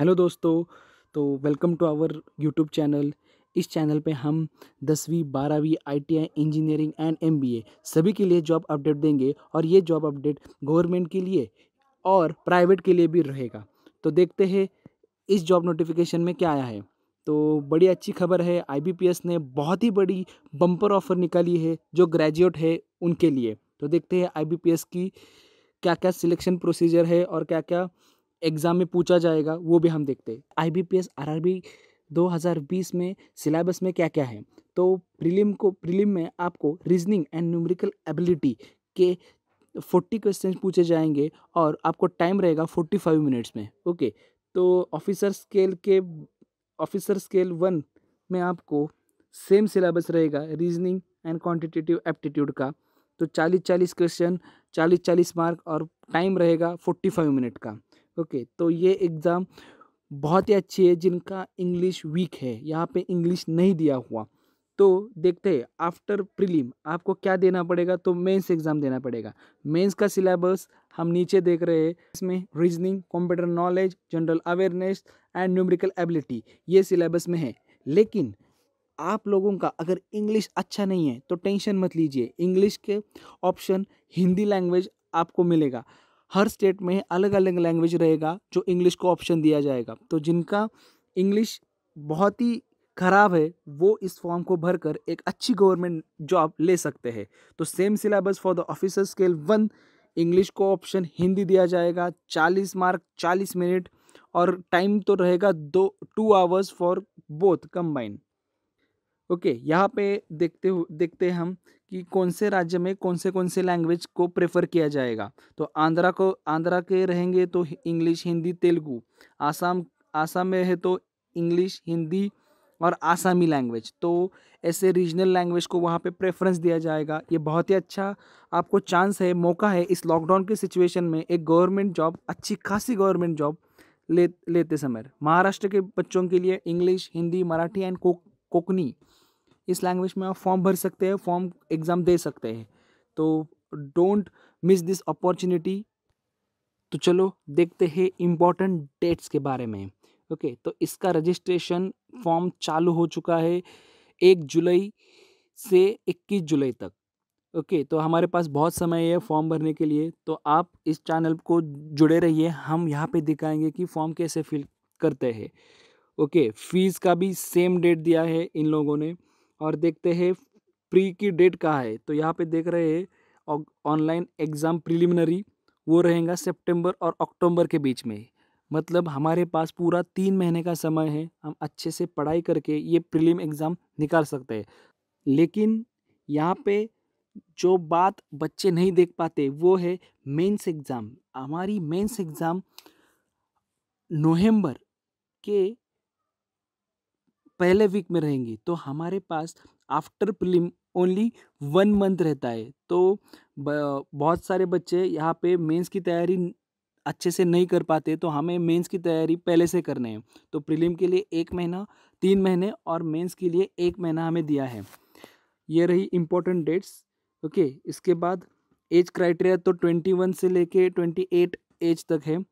hello दोस्तों तो welcome to our YouTube channel इस चैनल पे हम दसवीं बारहवीं आईटीआई इंजीनियरिंग एंड एमबीए सभी के लिए जॉब अपडेट देंगे और ये जॉब अपडेट गवर्नमेंट के लिए और प्राइवेट के लिए भी रहेगा तो देखते हैं इस जॉब नोटिफिकेशन में क्या आया है तो बड़ी अच्छी खबर है आईबीपीएस ने बहुत ही बड़ी बम्पर ऑफर निकाली है जो ग्रेजुएट है उनके लिए तो देखते हैं आईबीपीएस की क्या क्या सिलेक्शन प्रोसीजर है और क्या क्या एग्ज़ाम में पूछा जाएगा वो भी हम देखते हैं I B P S R R B दो हज़ार बीस में सिलेबस में क्या क्या है तो प्रीलिम को प्रीलिम में आपको रीजनिंग एंड न्यूमेरिकल एबिलिटी के फोर्टी क्वेश्चन पूछे जाएंगे और आपको टाइम रहेगा फोर्टी फाइव मिनट्स में ओके तो ऑफिसर स्केल के ऑफिसर स्केल वन में आपको सेम सिलेबस रहेगा रीजनिंग एंड क्वांटिटेटिव एप्टीट्यूड का तो चालीस चालीस क्वेश्चन चालीस चालीस मार्क और टाइम रहेगा फोर्टी फाइव मिनट का ओके तो ये एग्ज़ाम बहुत ही अच्छी है जिनका इंग्लिश वीक है यहाँ पे इंग्लिश नहीं दिया हुआ तो देखते हैं आफ्टर प्रीलिम आपको क्या देना पड़ेगा तो मेंस एग्ज़ाम देना पड़ेगा मेंस का सिलेबस हम नीचे देख रहे हैं इसमें reasoning computer knowledge general awareness and numerical ability ये सिलेबस में है लेकिन आप लोगों का अगर इंग्लिश अच्छा नहीं है तो टेंशन मत लीजिए इंग्लिश के ऑप्शन हिंदी लैंग्वेज आपको मिलेगा हर स्टेट में अलग अलग लैंग्वेज रहेगा जो इंग्लिश को ऑप्शन दिया जाएगा तो जिनका इंग्लिश बहुत ही खराब है वो इस फॉर्म को भरकर एक अच्छी गवर्नमेंट जॉब ले सकते हैं तो same syllabus for the officer scale one English को ऑप्शन हिंदी दिया जाएगा चालीस मार्क चालीस मिनट और टाइम तो रहेगा दो two hours for both combined okay यहाँ पे देखते देखते हम कि कौन से राज्य में कौन से कौन से लैंग्वेज को प्रेफर किया जाएगा तो आंध्रा को आंध्रा के रहेंगे तो इंग्लिश हिंदी तेलुगू आसाम आसाम में है तो इंग्लिश हिंदी और आसामी लैंग्वेज तो ऐसे रीजनल लैंग्वेज को वहाँ पे प्रेफरेंस दिया जाएगा ये बहुत ही अच्छा आपको चांस है मौका है इस लॉकडाउन के सिचुएशन में एक गवर्नमेंट जॉब अच्छी खासी गवर्नमेंट जॉब ले लेते समय महाराष्ट्र के बच्चों के लिए इंग्लिश हिंदी मराठी एंड कोकनी इस लैंग्वेज में आप फॉर्म भर सकते हैं फॉर्म एग्ज़ाम दे सकते हैं तो डोंट मिस दिस अपॉर्चुनिटी तो चलो देखते हैं इम्पॉर्टेंट डेट्स के बारे में ओके okay, तो इसका रजिस्ट्रेशन फॉर्म चालू हो चुका है एक जुलाई से इक्कीस जुलाई तक ओके okay, तो हमारे पास बहुत समय है फॉर्म भरने के लिए तो आप इस चैनल को जुड़े रहिए हम यहाँ पे दिखाएंगे कि फॉर्म कैसे फिल करते हैं ओके okay, फीस का भी सेम डेट दिया है इन लोगों ने और देखते हैं प्री की डेट का है तो यहाँ पे देख रहे हैं ऑनलाइन एग्ज़ाम प्रिलिमिनरी वो रहेगा सितंबर और अक्टूबर के बीच में मतलब हमारे पास पूरा तीन महीने का समय है हम अच्छे से पढ़ाई करके ये प्रीलिम एग्ज़ाम निकाल सकते हैं लेकिन यहाँ पे जो बात बच्चे नहीं देख पाते वो है मेंस एग्ज़ाम हमारी मेंस एग्ज़ाम नवंबर के पहले वीक में रहेंगी तो हमारे पास after prelim only one month रहता है तो बहुत सारे बच्चे यहाँ पे मेंस की तैयारी अच्छे से नहीं कर पाते तो हमें मेंस की तैयारी पहले से करने हैं तो प्रीलिम के लिए एक महीना तीन महीने और मेंस के लिए एक महीना हमें दिया है ये रही इम्पोर्टेंट डेट्स ओके इसके बाद एज क्राइटेरिया तो ट्वेंटी वन से लेके ट्वेंटी एट एज तक है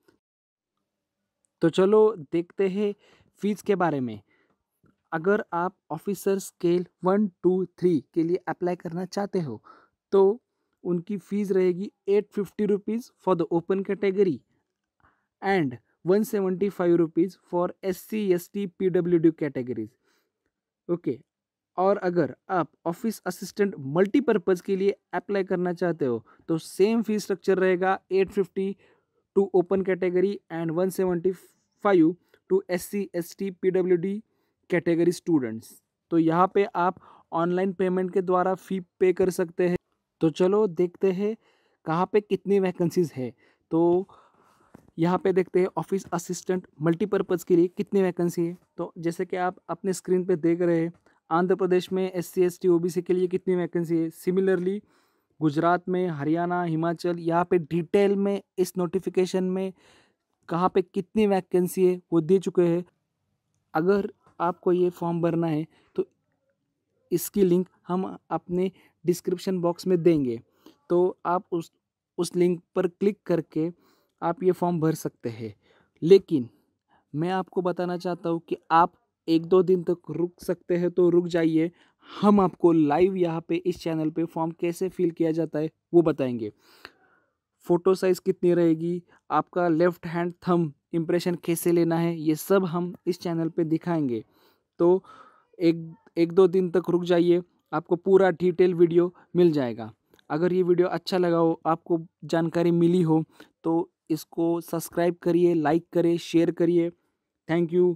तो चलो देखते हैं फीस के बारे में अगर आप officer scale one two three के लिए अप्लाई करना चाहते हो तो उनकी फ़ीस रहेगी eight fifty rupees for the open category and one seventy five rupees for S C S T P W D categories okay और अगर आप ऑफिस असिस्टेंट मल्टीपर्पज़ के लिए अप्लाई करना चाहते हो तो सेम फी स्ट्रक्चर रहेगा eight fifty to open category and one seventy five to S C S T P W D category students तो यहाँ पे आप ऑनलाइन पेमेंट के द्वारा फ़ी पे कर सकते हैं तो चलो देखते हैं कहाँ पे कितनी वैकेंसीज़ है तो यहाँ पे देखते हैं ऑफिस असिस्टेंट मल्टीपर्पज़ के लिए कितनी वैकेंसी है तो जैसे कि आप अपने स्क्रीन पे देख रहे हैं आंध्र प्रदेश में S C S T O B C के लिए कितनी वैकेंसी है सिमिलरली गुजरात में हरियाणा हिमाचल यहाँ पे डिटेल में इस नोटिफिकेशन में कहाँ पे कितनी वैकेंसी है वो दे चुके हैं अगर आपको ये फॉर्म भरना है तो इसकी लिंक हम अपने डिस्क्रिप्शन बॉक्स में देंगे तो आप उस उस लिंक पर क्लिक करके आप ये फॉर्म भर सकते हैं लेकिन मैं आपको बताना चाहता हूँ कि आप एक दो दिन तक रुक सकते हैं तो रुक जाइए हम आपको लाइव यहाँ पे इस चैनल पे फॉर्म कैसे फिल किया जाता है वो बताएंगे फ़ोटो साइज़ कितनी रहेगी आपका लेफ़्ट हैंड थंब इम्प्रेशन कैसे लेना है ये सब हम इस चैनल पे दिखाएंगे तो एक एक दो दिन तक रुक जाइए आपको पूरा डिटेल वीडियो मिल जाएगा अगर ये वीडियो अच्छा लगा हो आपको जानकारी मिली हो तो इसको सब्सक्राइब करिए लाइक करिए शेयर करिए थैंक यू